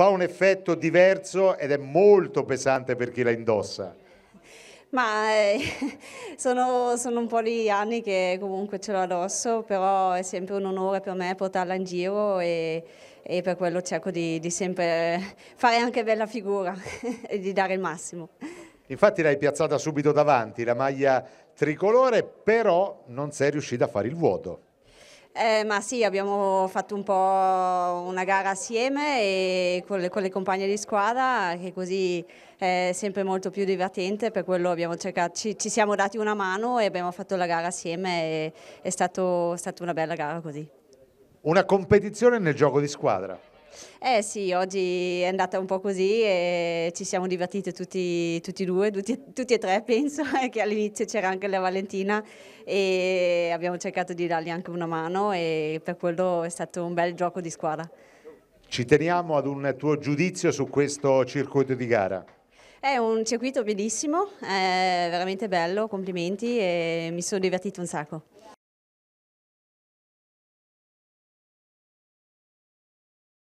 fa un effetto diverso ed è molto pesante per chi la indossa. Ma eh, sono, sono, un po' di anni che comunque ce l'ho addosso, però è sempre un onore per me portarla in giro e, e per quello cerco di, di, sempre fare anche bella figura e di dare il massimo. Infatti l'hai piazzata subito davanti, la maglia tricolore, però non sei riuscita a fare il vuoto. Eh, ma sì, abbiamo fatto un po' una gara assieme e con le, con le compagne di squadra che così è sempre molto più divertente, per quello cercato, ci, ci, siamo dati una mano e abbiamo fatto la gara assieme e è stata una bella gara così. Una competizione nel gioco di squadra. Eh sì, oggi è andata un po' così e ci siamo divertiti tutti, tutti e due, tutti, tutti, e tre penso, eh, che all'inizio c'era anche la Valentina e abbiamo cercato di dargli anche una mano e per quello è stato un bel gioco di squadra. Ci teniamo ad un tuo giudizio su questo circuito di gara. È un circuito bellissimo, è veramente bello, complimenti e mi sono divertito un sacco.